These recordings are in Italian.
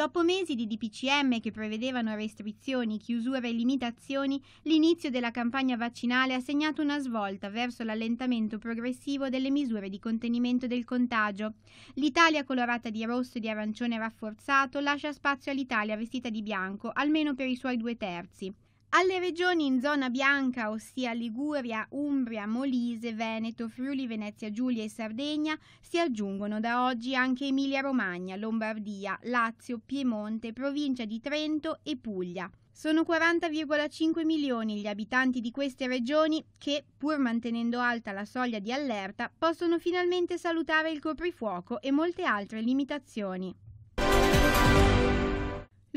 Dopo mesi di DPCM che prevedevano restrizioni, chiusure e limitazioni, l'inizio della campagna vaccinale ha segnato una svolta verso l'allentamento progressivo delle misure di contenimento del contagio. L'Italia colorata di rosso e di arancione rafforzato lascia spazio all'Italia vestita di bianco, almeno per i suoi due terzi. Alle regioni in zona bianca, ossia Liguria, Umbria, Molise, Veneto, Friuli, Venezia Giulia e Sardegna, si aggiungono da oggi anche Emilia-Romagna, Lombardia, Lazio, Piemonte, provincia di Trento e Puglia. Sono 40,5 milioni gli abitanti di queste regioni che, pur mantenendo alta la soglia di allerta, possono finalmente salutare il coprifuoco e molte altre limitazioni.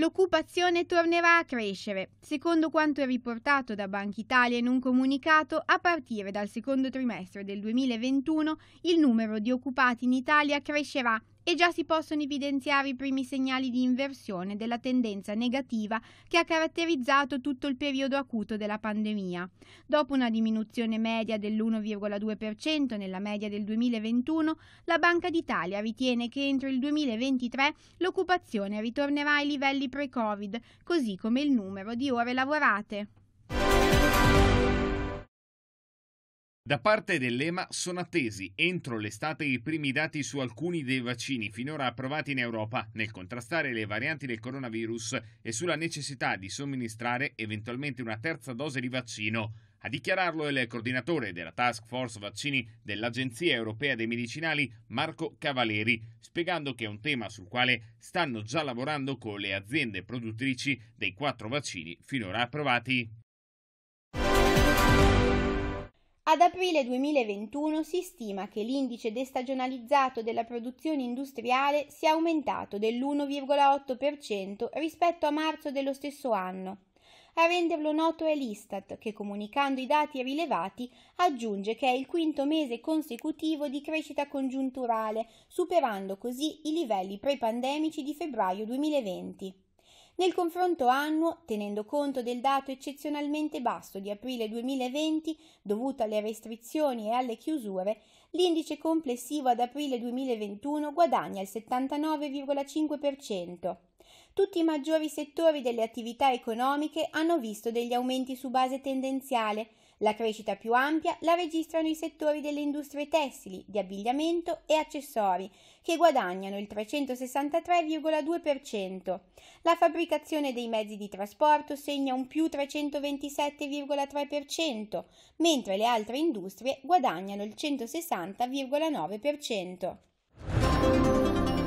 L'occupazione tornerà a crescere, secondo quanto riportato da Banca Italia in un comunicato, a partire dal secondo trimestre del 2021 il numero di occupati in Italia crescerà e già si possono evidenziare i primi segnali di inversione della tendenza negativa che ha caratterizzato tutto il periodo acuto della pandemia. Dopo una diminuzione media dell'1,2% nella media del 2021, la Banca d'Italia ritiene che entro il 2023 l'occupazione ritornerà ai livelli pre-Covid, così come il numero di ore lavorate. Da parte dell'EMA sono attesi entro l'estate i primi dati su alcuni dei vaccini finora approvati in Europa nel contrastare le varianti del coronavirus e sulla necessità di somministrare eventualmente una terza dose di vaccino. A dichiararlo è il coordinatore della Task Force Vaccini dell'Agenzia Europea dei Medicinali Marco Cavaleri, spiegando che è un tema sul quale stanno già lavorando con le aziende produttrici dei quattro vaccini finora approvati. Ad aprile 2021 si stima che l'indice destagionalizzato della produzione industriale sia aumentato dell'1,8% rispetto a marzo dello stesso anno. A renderlo noto è l'Istat, che comunicando i dati rilevati aggiunge che è il quinto mese consecutivo di crescita congiunturale, superando così i livelli pre-pandemici di febbraio 2020. Nel confronto annuo, tenendo conto del dato eccezionalmente basso di aprile 2020 dovuto alle restrizioni e alle chiusure, l'indice complessivo ad aprile 2021 guadagna il 79,5%. Tutti i maggiori settori delle attività economiche hanno visto degli aumenti su base tendenziale, la crescita più ampia la registrano i settori delle industrie tessili, di abbigliamento e accessori, che guadagnano il 363,2%. La fabbricazione dei mezzi di trasporto segna un più 327,3%, mentre le altre industrie guadagnano il 160,9%.